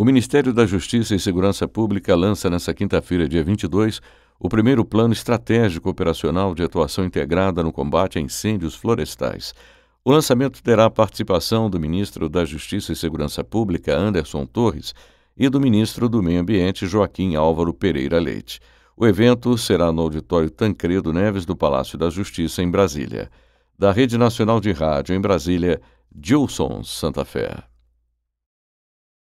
O Ministério da Justiça e Segurança Pública lança nesta quinta-feira, dia 22, o primeiro Plano Estratégico Operacional de Atuação Integrada no Combate a Incêndios Florestais. O lançamento terá a participação do ministro da Justiça e Segurança Pública, Anderson Torres, e do ministro do Meio Ambiente, Joaquim Álvaro Pereira Leite. O evento será no auditório Tancredo Neves do Palácio da Justiça, em Brasília. Da Rede Nacional de Rádio, em Brasília, Gilson Santa Fé.